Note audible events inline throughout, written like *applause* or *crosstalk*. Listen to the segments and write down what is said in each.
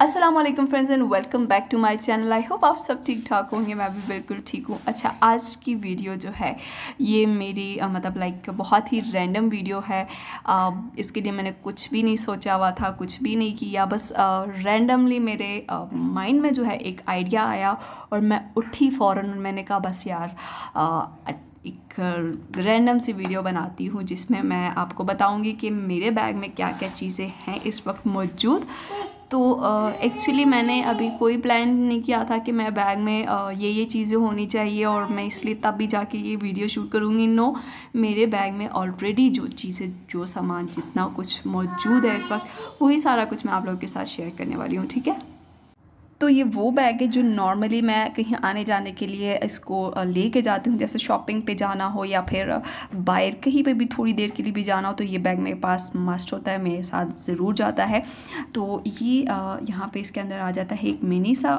Aslam friends and welcome back to my channel I hope आप सब ठीक ठाक होंगे मैं भी बिल्कुल ठीक हूँ अच्छा आज की वीडियो जो है ये मेरी मतलब लाइक बहुत ही रैंडम वीडियो है आ, इसके लिए मैंने कुछ भी नहीं सोचा हुआ था कुछ भी नहीं किया बस रैंडमली मेरे माइंड में जो है एक आइडिया आया और मैं उठी फ़ौर मैंने कहा बस यार आ, एक रैंडम सी वीडियो बनाती हूँ जिसमें मैं आपको बताऊँगी कि मेरे बैग में क्या क्या चीज़ें हैं इस वक्त मौजूद तो एक्चुअली uh, मैंने अभी कोई प्लान नहीं किया था कि मैं बैग में uh, ये ये चीज़ें होनी चाहिए और मैं इसलिए तब भी जाके ये वीडियो शूट करूँगी नो मेरे बैग में ऑलरेडी जो चीज़ें जो सामान जितना कुछ मौजूद है इस वक्त वही सारा कुछ मैं आप लोगों के साथ शेयर करने वाली हूँ ठीक है तो ये वो बैग है जो नॉर्मली मैं कहीं आने जाने के लिए इसको ले के जाती हूँ जैसे शॉपिंग पे जाना हो या फिर बाहर कहीं पे भी थोड़ी देर के लिए भी जाना हो तो ये बैग मेरे पास मस्ट होता है मेरे साथ ज़रूर जाता है तो ये यहाँ पे इसके अंदर आ जाता है एक मिनी सा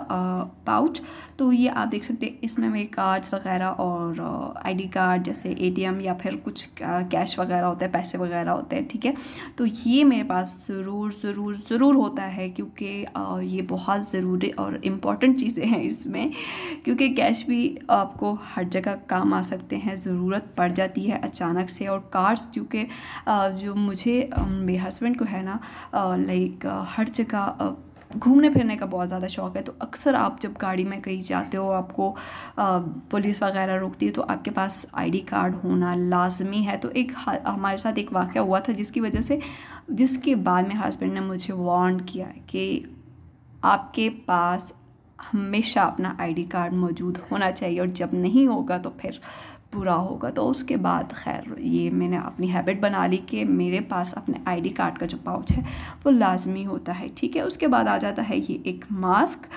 पाउच तो ये आप देख सकते हैं इसमें मेरे कार्ड्स वगैरह और आई कार्ड जैसे ए या फिर कुछ कैश वगैरह होता है पैसे वगैरह होते हैं ठीक है तो ये मेरे पास ज़रूर ज़रूर ज़रूर होता है क्योंकि ये बहुत ज़रूरी और इम्पॉर्टेंट चीज़ें हैं इसमें क्योंकि कैश भी आपको हर जगह काम आ सकते हैं ज़रूरत पड़ जाती है अचानक से और कार्ड्स क्योंकि जो मुझे मेरे हस्बैंड को है ना लाइक हर जगह घूमने फिरने का बहुत ज़्यादा शौक है तो अक्सर आप जब गाड़ी में कहीं जाते हो आपको पुलिस वगैरह रोकती है तो आपके पास आईडी कार्ड होना लाजमी है तो एक हमारे साथ एक वाक़ हुआ था जिसकी वजह से जिसके बाद में हस्बैंड ने मुझे वार्न किया कि आपके पास हमेशा अपना आईडी कार्ड मौजूद होना चाहिए और जब नहीं होगा तो फिर बुरा होगा तो उसके बाद खैर ये मैंने अपनी हैबिट बना ली कि मेरे पास अपने आईडी कार्ड का जो पाउच है वो लाजमी होता है ठीक है उसके बाद आ जाता है ये एक मास्क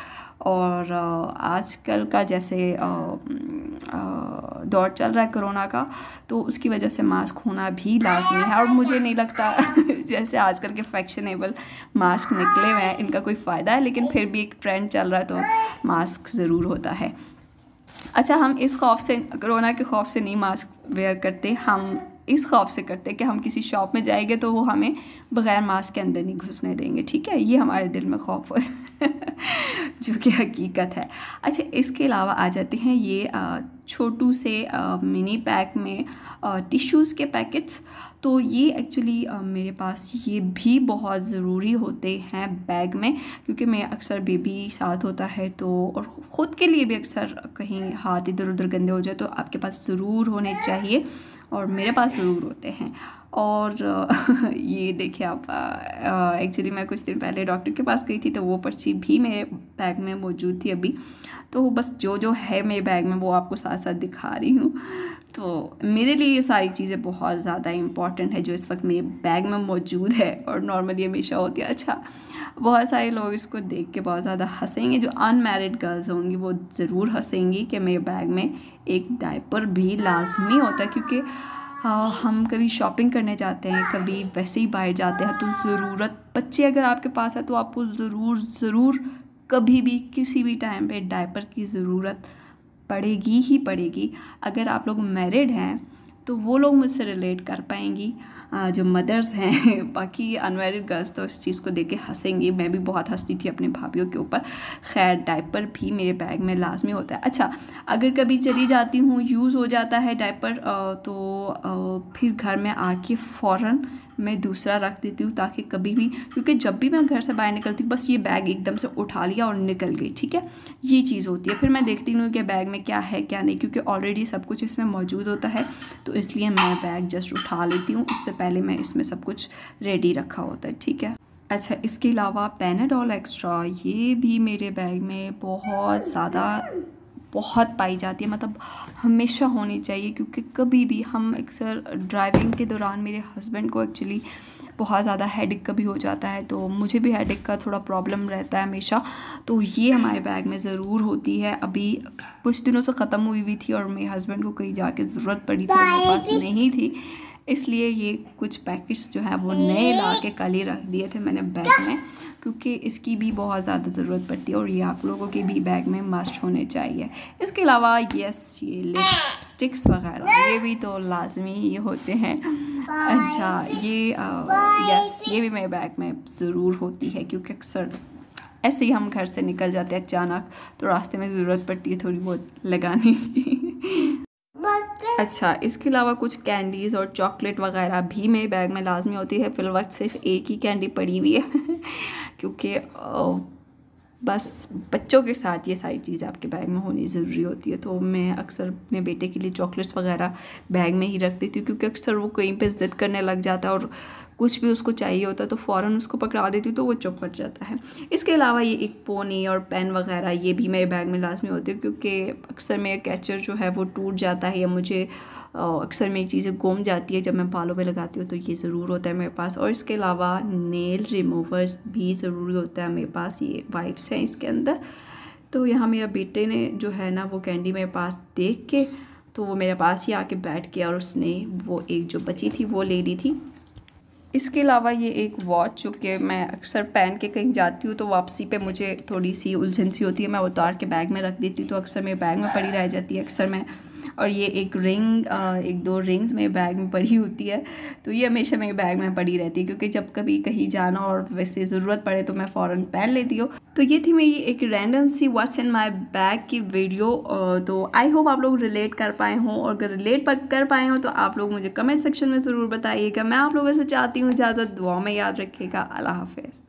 और आजकल का जैसे आ, आ, दौर चल रहा है कोरोना का तो उसकी वजह से मास्क होना भी लाजमी है और मुझे नहीं लगता *laughs* जैसे आजकल के फैक्शनेबल मास्क निकले हुए हैं इनका कोई फ़ायदा है लेकिन फिर भी एक ट्रेंड चल रहा है तो मास्क ज़रूर होता है अच्छा हम इस खौफ से कोरोना के खौफ से नहीं मास्क वेयर करते हम इस खौफ से करते हैं कि हम किसी शॉप में जाएंगे तो वो हमें बग़ैर मास्क के अंदर नहीं घुसने देंगे ठीक है ये हमारे दिल में खौफ हो *laughs* जो कि हकीकत है अच्छा इसके अलावा आ जाते हैं ये छोटू से मिनी पैक में टिश्यूज़ के पैकेट्स तो ये एक्चुअली मेरे पास ये भी बहुत ज़रूरी होते हैं बैग में क्योंकि मैं अक्सर बेबी साथ होता है तो और ख़ुद के लिए भी अक्सर कहीं हाथ इधर उधर गंदे हो जाए तो आपके पास ज़रूर होने चाहिए और मेरे पास ज़रूर होते हैं और *laughs* ये देखिए आप एक्चुअली मैं कुछ दिन पहले डॉक्टर के पास गई थी तो वो पर्ची भी मेरे बैग में मौजूद थी अभी तो बस जो जो है मेरे बैग में वो आपको साथ साथ दिखा रही हूँ तो मेरे लिए ये सारी चीज़ें बहुत ज़्यादा इम्पॉर्टेंट है जो इस वक्त मेरे बैग में मौजूद है और नॉर्मली हमेशा होती है अच्छा बहुत सारे लोग इसको देख के बहुत ज़्यादा हंसेंगे जो अनमेरिड गर्ल्स होंगी वो ज़रूर हंसेंगी कि मेरे बैग में एक डायपर भी लाजमी होता है क्योंकि हाँ हम कभी शॉपिंग करने जाते हैं कभी वैसे ही बाहर जाते हैं तो ज़रूरत बच्चे अगर आपके पास है तो आपको ज़रूर ज़रूर कभी भी किसी भी टाइम पे डायपर की ज़रूरत पड़ेगी ही पड़ेगी अगर आप लोग मैरिड हैं तो वो लोग मुझसे रिलेट कर पाएंगी जो मदर्स हैं *laughs* बाकी अनमेरिड गर्ल्स तो उस चीज़ को देख के हंसेंगी मैं भी बहुत हंसती थी अपने भाभीियों के ऊपर खैर डायपर भी मेरे बैग में लाजमी होता है अच्छा अगर कभी चली जाती हूँ यूज़ हो जाता है डायपर तो फिर घर में आके फ़ौर मैं दूसरा रख देती हूँ ताकि कभी भी क्योंकि जब भी मैं घर से बाहर निकलती हूँ बस ये बैग एकदम से उठा लिया और निकल गई ठीक है ये चीज़ होती है फिर मैं देखती हूँ कि बैग में क्या है क्या नहीं क्योंकि ऑलरेडी सब कुछ इसमें मौजूद होता है तो इसलिए मैं बैग जस्ट उठा लेती हूँ उससे पहले मैं इसमें सब कुछ रेडी रखा होता है ठीक है अच्छा इसके अलावा पेनाडॉल एक्स्ट्रा ये भी मेरे बैग में बहुत ज़्यादा बहुत पाई जाती है मतलब हमेशा होनी चाहिए क्योंकि कभी भी हम अक्सर ड्राइविंग के दौरान मेरे हस्बैंड को एक्चुअली बहुत ज़्यादा हेडेक का भी हो जाता है तो मुझे भी हेडिक का थोड़ा प्रॉब्लम रहता है हमेशा तो ये हमारे बैग में ज़रूर होती है अभी कुछ दिनों से ख़त्म हुई हुई थी और मेरे हस्बैंड को कहीं जाके ज़रूरत पड़ी थी मेरे पास नहीं थी इसलिए ये कुछ पैकेट्स जो है वो नए ला के कल ही रख दिए थे मैंने बैग में क्योंकि इसकी भी बहुत ज़्यादा ज़रूरत पड़ती है और ये आप लोगों के भी बैग में मस्ट होने चाहिए इसके अलावा यस ये लिपस्टिक्स वगैरह ये भी तो लाजमी ही होते हैं अच्छा ये यस ये भी मेरे बैग में ज़रूर होती है क्योंकि अक्सर ऐसे ही हम घर से निकल जाते हैं अचानक तो रास्ते में ज़रूरत पड़ती है थोड़ी बहुत लगाने की अच्छा इसके अलावा कुछ कैंडीज़ और चॉकलेट वगैरह भी मेरे बैग में लाजमी होती है फिल वक्त सिर्फ एक ही कैंडी पड़ी हुई है *laughs* क्योंकि बस बच्चों के साथ ये सारी चीज़ें आपके बैग में होनी ज़रूरी होती है तो मैं अक्सर अपने बेटे के लिए चॉकलेट्स वगैरह बैग में ही रख देती हूँ क्योंकि अक्सर वो कहीं पे ज़िद करने लग जाता है और कुछ भी उसको चाहिए होता तो फ़ौर उसको पकड़ा देती तो वो चुप कर जाता है इसके अलावा ये एक पोनी और पेन वगैरह ये भी मेरे बैग में लाजमी होती है क्योंकि अक्सर मेरा कैचर जो है वो टूट जाता है या मुझे अक्सर मेरी चीज़ें गुम जाती है जब मैं बालों में लगाती हूँ तो ये ज़रूर होता है मेरे पास और इसके अलावा नेल रिमूवर्स भी ज़रूरी होता है मेरे पास ये वाइप्स हैं इसके अंदर तो यहाँ मेरा बेटे ने जो है ना वो कैंडी मेरे पास देख के तो वो मेरे पास ही आके बैठ गया और उसने वो एक जो बची थी वो ले ली थी इसके अलावा ये एक वॉच जो कि मैं अक्सर पहन के कहीं जाती हूँ तो वापसी पे मुझे थोड़ी सी उलझन सी होती है मैं उतार के बैग में रख देती हूँ तो अक्सर मेरे बैग में पड़ी रह जाती है अक्सर मैं और ये एक रिंग एक दो रिंग्स मेरे बैग में पड़ी होती है तो ये हमेशा मेरे बैग में पड़ी रहती है क्योंकि जब कभी कहीं जाना और वैसे ज़रूरत पड़े तो मैं फ़ौर पहन लेती हूँ तो ये थी मेरी एक रैंडम सी व्हाट्स इन माई बैग की वीडियो तो आई होप आप लोग रिलेट कर पाए हों और अगर रिलेट कर पाए हों तो आप लोग मुझे कमेंट सेक्शन में ज़रूर बताइएगा मैं आप लोगों से चाहती हूँ इजाज़त दुआ में याद रखिएगा अल्लाह हाफिज़